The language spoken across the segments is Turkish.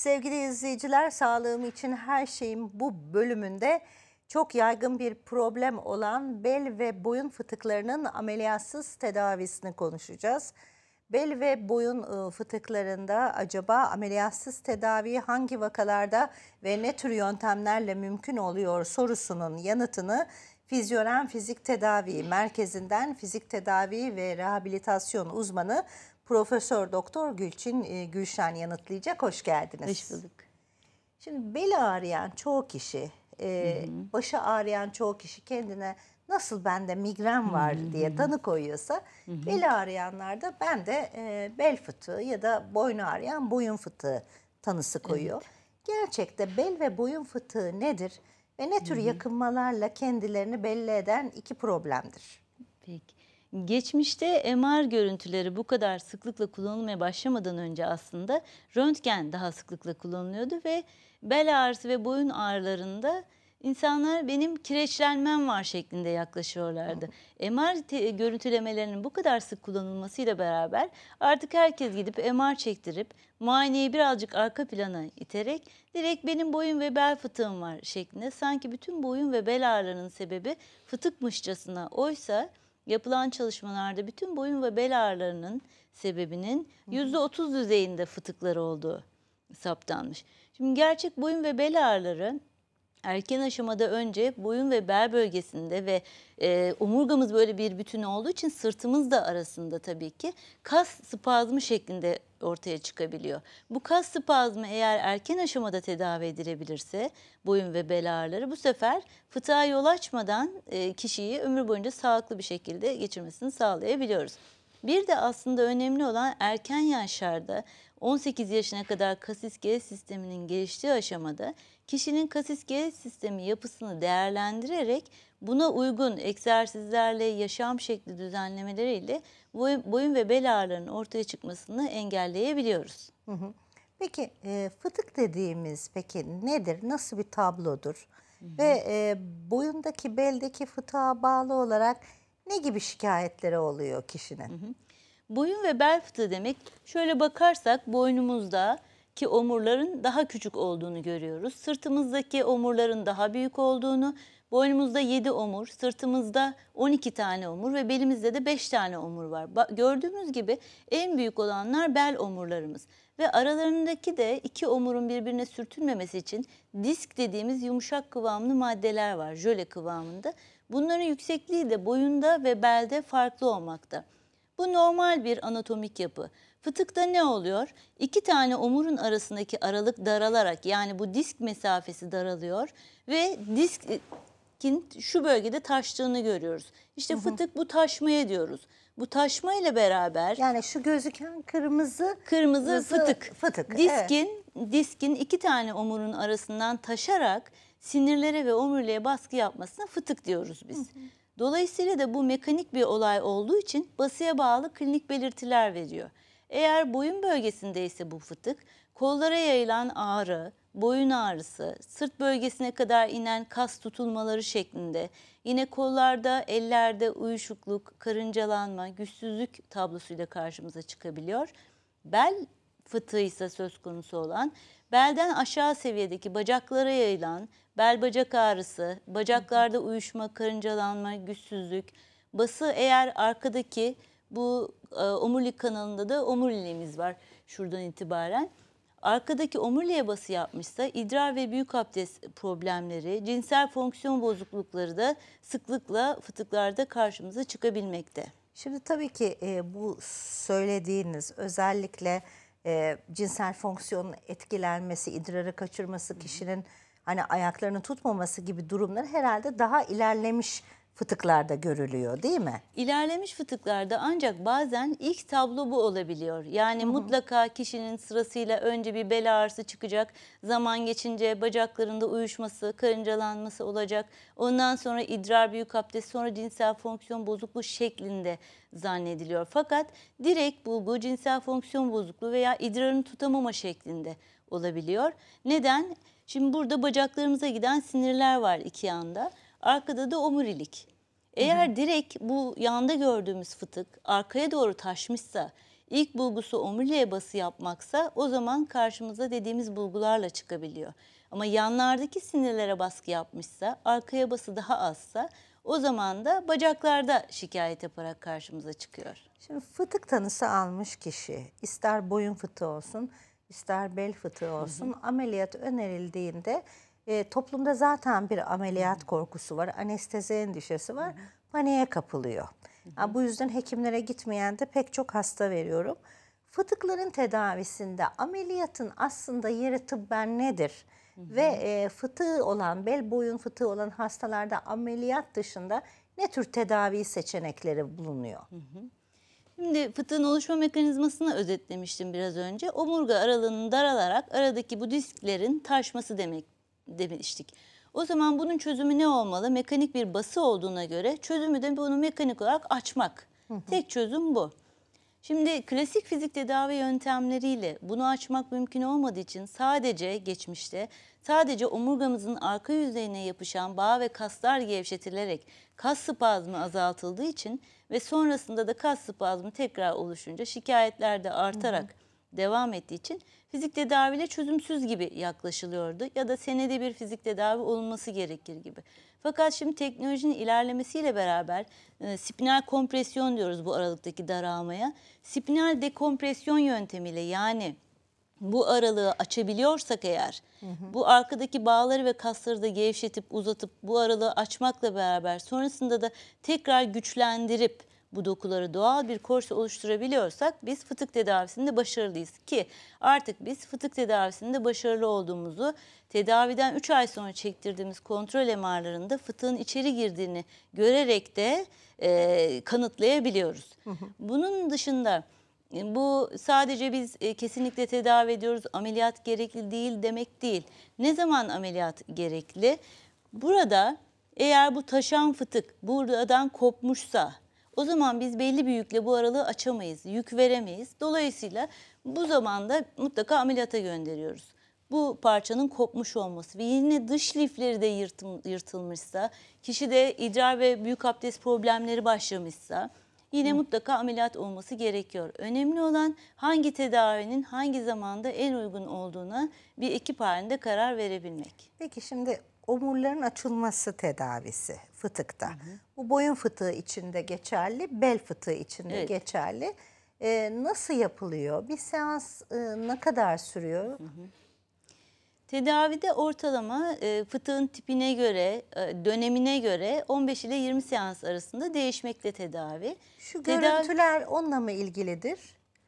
Sevgili izleyiciler, sağlığım için her şeyim bu bölümünde çok yaygın bir problem olan bel ve boyun fıtıklarının ameliyatsız tedavisini konuşacağız. Bel ve boyun ıı, fıtıklarında acaba ameliyatsız tedavi hangi vakalarda ve ne tür yöntemlerle mümkün oluyor sorusunun yanıtını Fizyoren Fizik Tedavi Merkezi'nden fizik tedavi ve rehabilitasyon uzmanı Profesör Doktor Gülçin e, Gülşen yanıtlayacak. Hoş geldiniz. Hoş bulduk. Şimdi bel ağrıyan çoğu kişi, e, başı ağrıyan çoğu kişi kendine nasıl bende migren var Hı-hı. diye tanı koyuyorsa Hı-hı. bel ağrıyanlarda ben de e, bel fıtığı ya da boynu ağrıyan boyun fıtığı tanısı koyuyor. Evet. Gerçekte bel ve boyun fıtığı nedir ve ne tür Hı-hı. yakınmalarla kendilerini belli eden iki problemdir? Peki. Geçmişte MR görüntüleri bu kadar sıklıkla kullanılmaya başlamadan önce aslında röntgen daha sıklıkla kullanılıyordu ve bel ağrısı ve boyun ağrılarında insanlar benim kireçlenmem var şeklinde yaklaşıyorlardı. MR görüntülemelerinin bu kadar sık kullanılmasıyla beraber artık herkes gidip MR çektirip muayeneyi birazcık arka plana iterek direkt benim boyun ve bel fıtığım var şeklinde sanki bütün boyun ve bel ağrılarının sebebi fıtıkmışçasına oysa yapılan çalışmalarda bütün boyun ve bel ağrılarının sebebinin %30 düzeyinde fıtıklar olduğu saptanmış. Şimdi gerçek boyun ve bel ağrıları erken aşamada önce boyun ve bel bölgesinde ve e, omurgamız böyle bir bütün olduğu için sırtımız da arasında tabii ki kas spazmı şeklinde ortaya çıkabiliyor. Bu kas spazmı eğer erken aşamada tedavi edilebilirse boyun ve bel ağrıları bu sefer fıtığa yol açmadan e, kişiyi ömür boyunca sağlıklı bir şekilde geçirmesini sağlayabiliyoruz. Bir de aslında önemli olan erken yaşlarda 18 yaşına kadar kasis-G sisteminin geliştiği aşamada kişinin kasis-G sistemi yapısını değerlendirerek buna uygun egzersizlerle, yaşam şekli düzenlemeleriyle boyun ve bel ağrılarının ortaya çıkmasını engelleyebiliyoruz. Hı hı. Peki e, fıtık dediğimiz peki nedir? Nasıl bir tablodur? Hı hı. Ve e, boyundaki beldeki fıtığa bağlı olarak ne gibi şikayetleri oluyor kişinin? Hı hı. Boyun ve bel fıtığı demek şöyle bakarsak boynumuzda ki omurların daha küçük olduğunu görüyoruz. Sırtımızdaki omurların daha büyük olduğunu, boynumuzda 7 omur, sırtımızda 12 tane omur ve belimizde de 5 tane omur var. gördüğümüz gibi en büyük olanlar bel omurlarımız ve aralarındaki de iki omurun birbirine sürtünmemesi için disk dediğimiz yumuşak kıvamlı maddeler var, jöle kıvamında. Bunların yüksekliği de boyunda ve belde farklı olmakta. Bu normal bir anatomik yapı. Fıtıkta ne oluyor? İki tane omurun arasındaki aralık daralarak yani bu disk mesafesi daralıyor ve diskin şu bölgede taştığını görüyoruz. İşte hı hı. fıtık bu taşmaya diyoruz. Bu taşma ile beraber yani şu gözüken kırmızı kırmızı, fıtık. fıtık. Diskin evet. diskin iki tane omurun arasından taşarak sinirlere ve omuriliğe baskı yapmasına fıtık diyoruz biz. Hı hı. Dolayısıyla da bu mekanik bir olay olduğu için basıya bağlı klinik belirtiler veriyor. Eğer boyun bölgesinde ise bu fıtık, kollara yayılan ağrı, boyun ağrısı, sırt bölgesine kadar inen kas tutulmaları şeklinde, yine kollarda, ellerde uyuşukluk, karıncalanma, güçsüzlük tablosuyla karşımıza çıkabiliyor. Bel fıtığı ise söz konusu olan, belden aşağı seviyedeki bacaklara yayılan, bel bacak ağrısı, bacaklarda uyuşma, karıncalanma, güçsüzlük, bası eğer arkadaki bu e, omurilik kanalında da omuriliğimiz var şuradan itibaren. Arkadaki omuriliğe bası yapmışsa idrar ve büyük abdest problemleri, cinsel fonksiyon bozuklukları da sıklıkla fıtıklarda karşımıza çıkabilmekte. Şimdi tabii ki e, bu söylediğiniz özellikle e, cinsel fonksiyonun etkilenmesi, idrarı kaçırması kişinin... Hı hani ayaklarını tutmaması gibi durumlar herhalde daha ilerlemiş fıtıklarda görülüyor değil mi? İlerlemiş fıtıklarda ancak bazen ilk tablo bu olabiliyor. Yani Hı -hı. mutlaka kişinin sırasıyla önce bir bel ağrısı çıkacak. Zaman geçince bacaklarında uyuşması, karıncalanması olacak. Ondan sonra idrar büyük abdest, sonra cinsel fonksiyon bozukluğu şeklinde zannediliyor. Fakat direkt bulgu cinsel fonksiyon bozukluğu veya idrarını tutamama şeklinde olabiliyor. Neden? Şimdi burada bacaklarımıza giden sinirler var iki yanda. Arkada da omurilik. Eğer hı hı. direkt bu yanda gördüğümüz fıtık arkaya doğru taşmışsa, ilk bulgusu omuriliğe bası yapmaksa o zaman karşımıza dediğimiz bulgularla çıkabiliyor. Ama yanlardaki sinirlere baskı yapmışsa, arkaya bası daha azsa o zaman da bacaklarda şikayet yaparak karşımıza çıkıyor. Şimdi fıtık tanısı almış kişi ister boyun fıtığı olsun, ister bel fıtığı olsun hı hı. ameliyat önerildiğinde e, toplumda zaten bir ameliyat hı hı. korkusu var. Anestezi endişesi var. Hı hı. Paniğe kapılıyor. Hı hı. Yani bu yüzden hekimlere gitmeyen de pek çok hasta veriyorum. Fıtıkların tedavisinde ameliyatın aslında yeri tıbben nedir? Ve e, fıtığı olan, bel boyun fıtığı olan hastalarda ameliyat dışında ne tür tedavi seçenekleri bulunuyor? Hı hı. Şimdi fıtığın oluşma mekanizmasını özetlemiştim biraz önce. Omurga aralığının daralarak aradaki bu disklerin taşması demek demiştik. O zaman bunun çözümü ne olmalı? Mekanik bir bası olduğuna göre çözümü de bunu mekanik olarak açmak. Tek çözüm bu. Şimdi klasik fizik tedavi yöntemleriyle bunu açmak mümkün olmadığı için sadece geçmişte Sadece omurgamızın arka yüzeyine yapışan bağ ve kaslar gevşetilerek kas spazmı azaltıldığı için ve sonrasında da kas spazmı tekrar oluşunca şikayetler de artarak hı hı. devam ettiği için fizik tedaviyle çözümsüz gibi yaklaşılıyordu ya da senede bir fizik tedavi olunması gerekir gibi. Fakat şimdi teknolojinin ilerlemesiyle beraber e, spinal kompresyon diyoruz bu aralıktaki daralmaya. Spinal dekompresyon yöntemiyle yani bu aralığı açabiliyorsak eğer hı hı. bu arkadaki bağları ve kasları da gevşetip uzatıp bu aralığı açmakla beraber sonrasında da tekrar güçlendirip bu dokuları doğal bir korse oluşturabiliyorsak biz fıtık tedavisinde başarılıyız ki artık biz fıtık tedavisinde başarılı olduğumuzu tedaviden 3 ay sonra çektirdiğimiz kontrol emarlarında fıtığın içeri girdiğini görerek de e, kanıtlayabiliyoruz. Hı hı. Bunun dışında bu sadece biz e, kesinlikle tedavi ediyoruz ameliyat gerekli değil demek değil. Ne zaman ameliyat gerekli? Burada eğer bu taşan fıtık buradan kopmuşsa o zaman biz belli bir yükle bu aralığı açamayız, yük veremeyiz. Dolayısıyla bu zamanda mutlaka ameliyata gönderiyoruz. Bu parçanın kopmuş olması ve yine dış lifleri de yırtılmışsa, kişi de idrar ve büyük abdest problemleri başlamışsa, yine Hı. mutlaka ameliyat olması gerekiyor. Önemli olan hangi tedavinin hangi zamanda en uygun olduğuna bir ekip halinde karar verebilmek. Peki şimdi omurların açılması tedavisi fıtıkta. Hı Bu boyun fıtığı içinde geçerli, bel fıtığı içinde evet. geçerli. Ee, nasıl yapılıyor? Bir seans e, ne kadar sürüyor? Hı hı. Tedavide ortalama e, fıtığın tipine göre, e, dönemine göre 15 ile 20 seans arasında değişmekte tedavi. Şu tedavi... görüntüler onunla mı ilgilidir?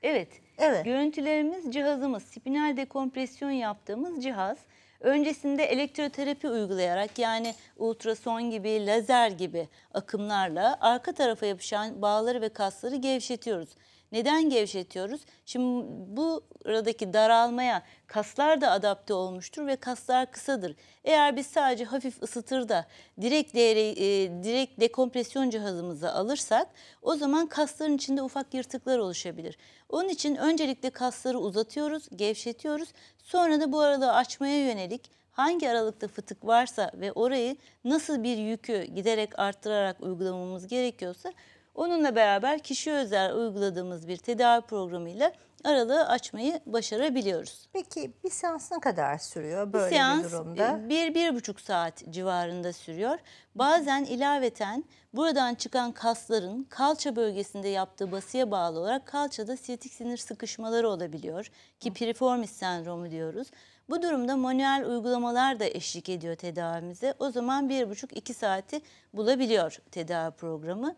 Evet. Evet. Görüntülerimiz cihazımız, spinal dekompresyon yaptığımız cihaz. Öncesinde elektroterapi uygulayarak yani ultrason gibi, lazer gibi akımlarla arka tarafa yapışan bağları ve kasları gevşetiyoruz. Neden gevşetiyoruz? Şimdi bu buradaki daralmaya kaslar da adapte olmuştur ve kaslar kısadır. Eğer biz sadece hafif ısıtır da direkt, değere, e, direkt dekompresyon cihazımıza alırsak o zaman kasların içinde ufak yırtıklar oluşabilir. Onun için öncelikle kasları uzatıyoruz, gevşetiyoruz. Sonra da bu aralığı açmaya yönelik hangi aralıkta fıtık varsa ve orayı nasıl bir yükü giderek arttırarak uygulamamız gerekiyorsa Onunla beraber kişi özel uyguladığımız bir tedavi programıyla aralığı açmayı başarabiliyoruz. Peki bir seans ne kadar sürüyor böyle bir, seans, bir durumda? E, bir, bir buçuk saat civarında sürüyor. Bazen ilaveten buradan çıkan kasların kalça bölgesinde yaptığı basıya bağlı olarak kalçada siyatik sinir sıkışmaları olabiliyor ki piriformis sendromu diyoruz. Bu durumda manuel uygulamalar da eşlik ediyor tedavimize. O zaman bir buçuk iki saati bulabiliyor tedavi programı.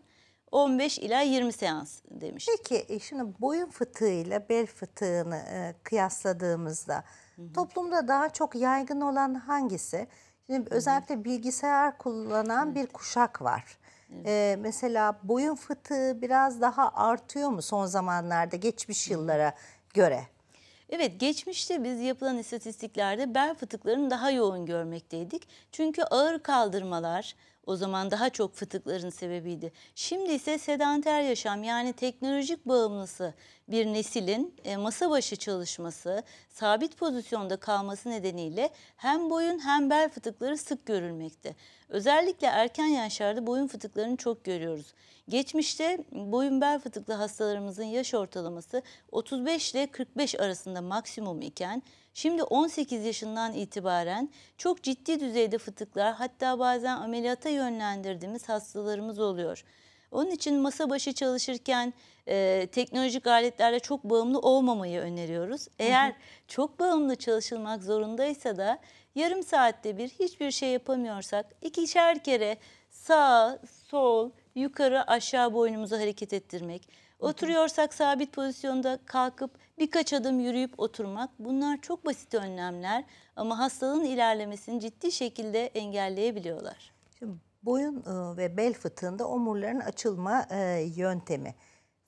15 ila 20 seans demiş. Peki e, şimdi boyun fıtığıyla bel fıtığını e, kıyasladığımızda hı hı. toplumda daha çok yaygın olan hangisi? Şimdi hı hı. özellikle bilgisayar kullanan evet. bir kuşak var. Evet. Ee, mesela boyun fıtığı biraz daha artıyor mu son zamanlarda geçmiş yıllara göre? Evet geçmişte biz yapılan istatistiklerde bel fıtıklarını daha yoğun görmekteydik. Çünkü ağır kaldırmalar, o zaman daha çok fıtıkların sebebiydi. Şimdi ise sedanter yaşam yani teknolojik bağımlısı bir nesilin e, masa başı çalışması, sabit pozisyonda kalması nedeniyle hem boyun hem bel fıtıkları sık görülmekte. Özellikle erken yaşlarda boyun fıtıklarını çok görüyoruz. Geçmişte boyun bel fıtıklı hastalarımızın yaş ortalaması 35 ile 45 arasında maksimum iken Şimdi 18 yaşından itibaren çok ciddi düzeyde fıtıklar hatta bazen ameliyata yönlendirdiğimiz hastalarımız oluyor. Onun için masa başı çalışırken e, teknolojik aletlerle çok bağımlı olmamayı öneriyoruz. Eğer çok bağımlı çalışılmak zorundaysa da yarım saatte bir hiçbir şey yapamıyorsak ikişer kere sağ, sol, yukarı, aşağı boynumuzu hareket ettirmek, Oturuyorsak sabit pozisyonda kalkıp birkaç adım yürüyüp oturmak bunlar çok basit önlemler ama hastalığın ilerlemesini ciddi şekilde engelleyebiliyorlar. Şimdi boyun ıı, ve bel fıtığında omurların açılma ıı, yöntemi.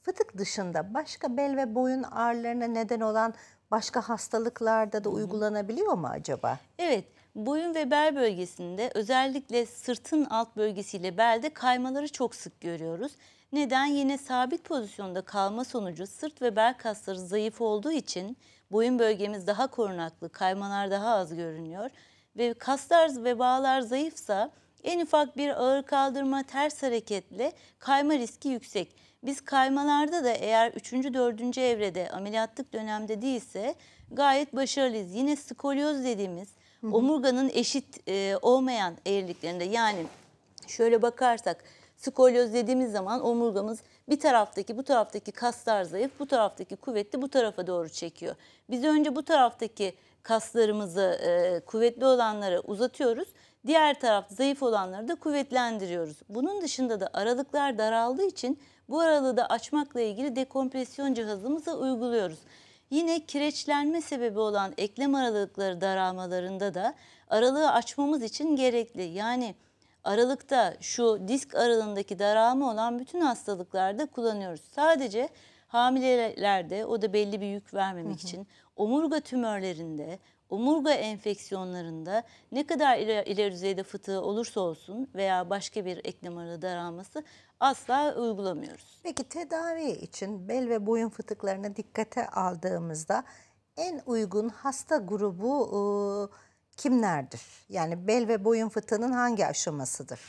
Fıtık dışında başka bel ve boyun ağrılarına neden olan başka hastalıklarda da uygulanabiliyor mu acaba? Evet, Boyun ve bel bölgesinde özellikle sırtın alt bölgesiyle belde kaymaları çok sık görüyoruz. Neden? Yine sabit pozisyonda kalma sonucu sırt ve bel kasları zayıf olduğu için boyun bölgemiz daha korunaklı, kaymalar daha az görünüyor. Ve kaslar ve bağlar zayıfsa en ufak bir ağır kaldırma, ters hareketle kayma riski yüksek. Biz kaymalarda da eğer 3. 4. evrede ameliyatlık dönemde değilse gayet başarılıyız. Yine skolyoz dediğimiz Hı Omurganın eşit e, olmayan eğriliklerinde yani şöyle bakarsak skolyoz dediğimiz zaman omurgamız bir taraftaki bu taraftaki kaslar zayıf, bu taraftaki kuvvetli bu tarafa doğru çekiyor. Biz önce bu taraftaki kaslarımızı e, kuvvetli olanlara uzatıyoruz. Diğer taraf zayıf olanları da kuvvetlendiriyoruz. Bunun dışında da aralıklar daraldığı için bu aralığı da açmakla ilgili dekompresyon cihazımızı uyguluyoruz. Yine kireçlenme sebebi olan eklem aralıkları daralmalarında da aralığı açmamız için gerekli. Yani aralıkta şu disk aralığındaki daralma olan bütün hastalıklarda kullanıyoruz. Sadece Hamilelerde o da belli bir yük vermemek hı hı. için omurga tümörlerinde omurga enfeksiyonlarında ne kadar ileri, düzeyde fıtığı olursa olsun veya başka bir eklem aralığı daralması asla uygulamıyoruz. Peki tedavi için bel ve boyun fıtıklarına dikkate aldığımızda en uygun hasta grubu e, kimlerdir? Yani bel ve boyun fıtığının hangi aşamasıdır?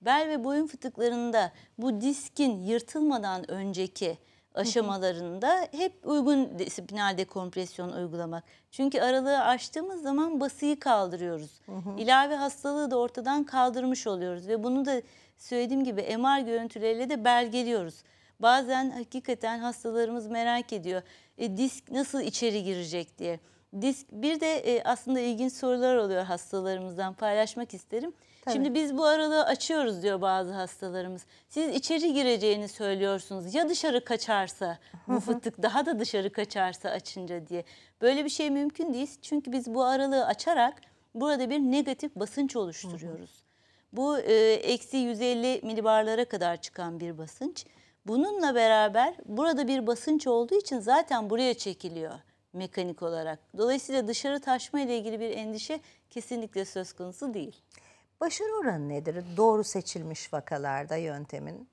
Bel ve boyun fıtıklarında bu diskin yırtılmadan önceki aşamalarında hep uygun spinal dekompresyon uygulamak. Çünkü aralığı açtığımız zaman basıyı kaldırıyoruz. Hı İlave hastalığı da ortadan kaldırmış oluyoruz ve bunu da söylediğim gibi MR görüntüleriyle de belgeliyoruz. Bazen hakikaten hastalarımız merak ediyor. E, disk nasıl içeri girecek diye. Disk bir de e, aslında ilginç sorular oluyor hastalarımızdan paylaşmak isterim. Tabii. Şimdi biz bu aralığı açıyoruz diyor bazı hastalarımız. Siz içeri gireceğini söylüyorsunuz. Ya dışarı kaçarsa bu fıtık daha da dışarı kaçarsa açınca diye. Böyle bir şey mümkün değil. Çünkü biz bu aralığı açarak burada bir negatif basınç oluşturuyoruz. Hı hı. Bu e, eksi 150 milibarlara kadar çıkan bir basınç. Bununla beraber burada bir basınç olduğu için zaten buraya çekiliyor mekanik olarak. Dolayısıyla dışarı taşma ile ilgili bir endişe kesinlikle söz konusu değil. Başarı oranı nedir doğru seçilmiş vakalarda yöntemin?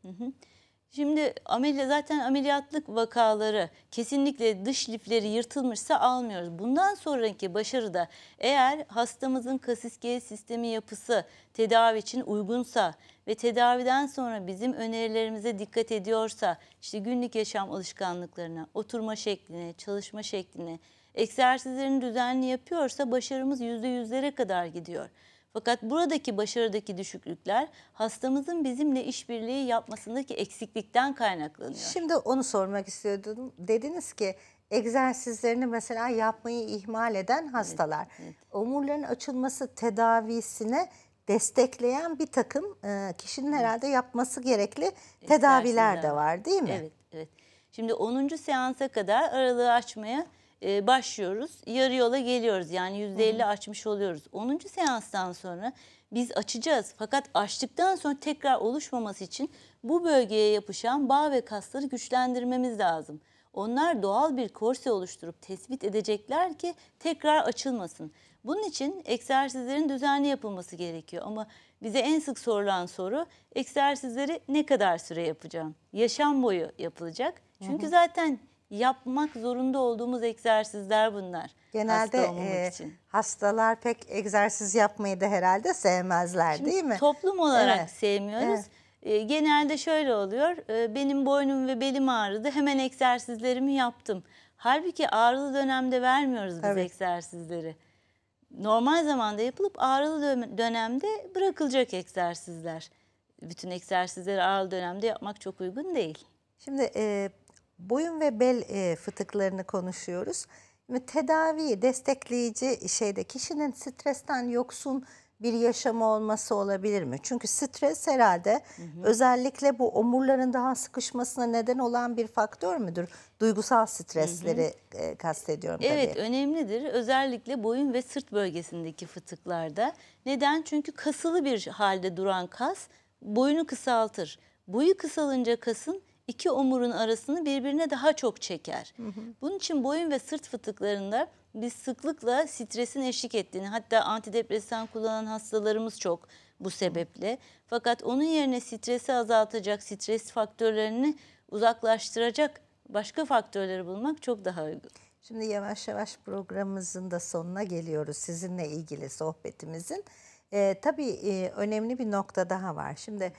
Şimdi ameliyat zaten ameliyatlık vakaları kesinlikle dış lifleri yırtılmışsa almıyoruz. Bundan sonraki başarıda eğer hastamızın kasiskeye sistemi yapısı tedavi için uygunsa ve tedaviden sonra bizim önerilerimize dikkat ediyorsa işte günlük yaşam alışkanlıklarına, oturma şekline, çalışma şekline, egzersizlerini düzenli yapıyorsa başarımız %100'lere kadar gidiyor. Fakat buradaki başarıdaki düşüklükler hastamızın bizimle işbirliği yapmasındaki eksiklikten kaynaklanıyor. Şimdi onu sormak istiyordum. Dediniz ki egzersizlerini mesela yapmayı ihmal eden hastalar. Evet, evet. Omurların açılması tedavisine destekleyen bir takım e, kişinin herhalde yapması gerekli tedaviler de var değil mi? Evet, evet. Şimdi 10. seansa kadar aralığı açmaya e, başlıyoruz. Yarı yola geliyoruz. Yani %50 Hı. açmış oluyoruz. 10. seanstan sonra biz açacağız. Fakat açtıktan sonra tekrar oluşmaması için bu bölgeye yapışan bağ ve kasları güçlendirmemiz lazım. Onlar doğal bir korse oluşturup tespit edecekler ki tekrar açılmasın. Bunun için egzersizlerin düzenli yapılması gerekiyor ama bize en sık sorulan soru egzersizleri ne kadar süre yapacağım? Yaşam boyu yapılacak. Çünkü hı hı. zaten yapmak zorunda olduğumuz egzersizler bunlar. Genelde hasta e, için. hastalar pek egzersiz yapmayı da herhalde sevmezler Şimdi değil mi? Toplum olarak evet. sevmiyoruz. Evet. E, genelde şöyle oluyor. E, benim boynum ve belim ağrıdı. Hemen egzersizlerimi yaptım. Halbuki ağrılı dönemde vermiyoruz biz evet. egzersizleri. Normal zamanda yapılıp ağrılı dönemde bırakılacak egzersizler. Bütün egzersizleri ağrılı dönemde yapmak çok uygun değil. Şimdi e, boyun ve bel e, fıtıklarını konuşuyoruz. Tedavi, destekleyici şeyde kişinin stresten yoksun bir yaşamı olması olabilir mi? Çünkü stres herhalde hı hı. özellikle bu omurların daha sıkışmasına neden olan bir faktör müdür? Duygusal stresleri hı hı. E, kastediyorum tabii. Evet önemlidir. Özellikle boyun ve sırt bölgesindeki fıtıklarda. Neden? Çünkü kasılı bir halde duran kas boyunu kısaltır. Boyu kısalınca kasın iki omurun arasını birbirine daha çok çeker. Hı hı. Bunun için boyun ve sırt fıtıklarında biz sıklıkla stresin eşlik ettiğini hatta antidepresan kullanan hastalarımız çok bu sebeple. Fakat onun yerine stresi azaltacak, stres faktörlerini uzaklaştıracak başka faktörleri bulmak çok daha uygun. Şimdi yavaş yavaş programımızın da sonuna geliyoruz sizinle ilgili sohbetimizin. Ee, tabii e, önemli bir nokta daha var. Şimdi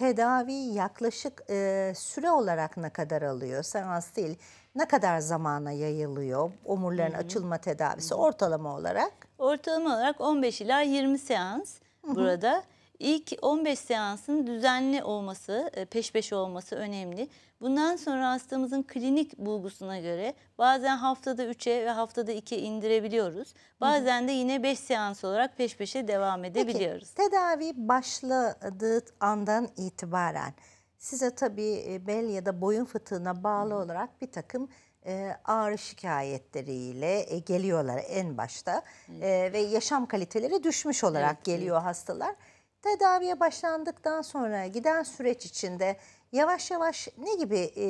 tedavi yaklaşık e, süre olarak ne kadar alıyor? Seans değil ne kadar zamana yayılıyor omurların Hı -hı. açılma tedavisi Hı -hı. ortalama olarak? Ortalama olarak 15 ila 20 seans Hı -hı. burada. İlk 15 seansın düzenli olması, e, peş peşe olması önemli. Bundan sonra hastamızın klinik bulgusuna göre bazen haftada 3'e ve haftada 2'ye indirebiliyoruz. Bazen de yine 5 seans olarak peş peşe devam edebiliyoruz. Peki, tedavi başladığı andan itibaren size tabii e, bel ya da boyun fıtığına bağlı Hı. olarak bir takım e, ağrı şikayetleriyle geliyorlar en başta evet. ve yaşam kaliteleri düşmüş olarak evet, geliyor evet. hastalar. Tedaviye başlandıktan sonra giden süreç içinde yavaş yavaş ne gibi e,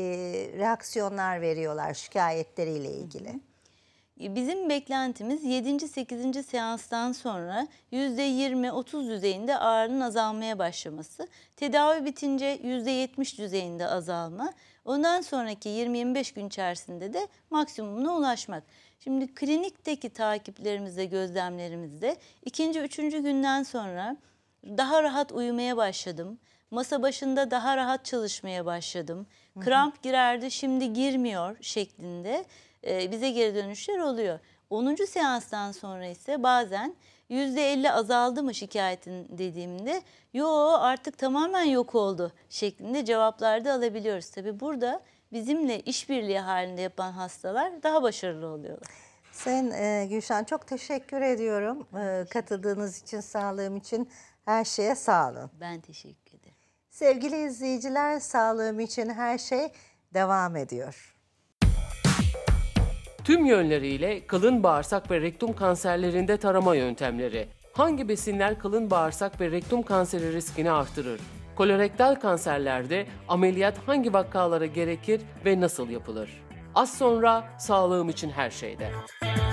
reaksiyonlar veriyorlar şikayetleriyle ilgili? E, bizim beklentimiz 7. 8. seanstan sonra %20-30 düzeyinde ağrının azalmaya başlaması. Tedavi bitince %70 düzeyinde azalma. Ondan sonraki 20-25 gün içerisinde de maksimumuna ulaşmak. Şimdi klinikteki takiplerimizde, gözlemlerimizde ikinci, üçüncü günden sonra daha rahat uyumaya başladım. Masa başında daha rahat çalışmaya başladım. Kramp girerdi şimdi girmiyor şeklinde e, bize geri dönüşler oluyor. 10. seanstan sonra ise bazen %50 azaldı mı şikayetin dediğimde yo artık tamamen yok oldu şeklinde da alabiliyoruz. Tabi burada bizimle işbirliği halinde yapan hastalar daha başarılı oluyorlar. Sen e, Gülşen çok teşekkür ediyorum e, katıldığınız için, sağlığım için. Her şeye sağ olun. Ben teşekkür ederim. Sevgili izleyiciler, sağlığım için her şey devam ediyor. Tüm yönleriyle kalın bağırsak ve rektum kanserlerinde tarama yöntemleri. Hangi besinler kalın bağırsak ve rektum kanseri riskini artırır? Kolorektal kanserlerde ameliyat hangi vakalara gerekir ve nasıl yapılır? Az sonra sağlığım için her şeyde.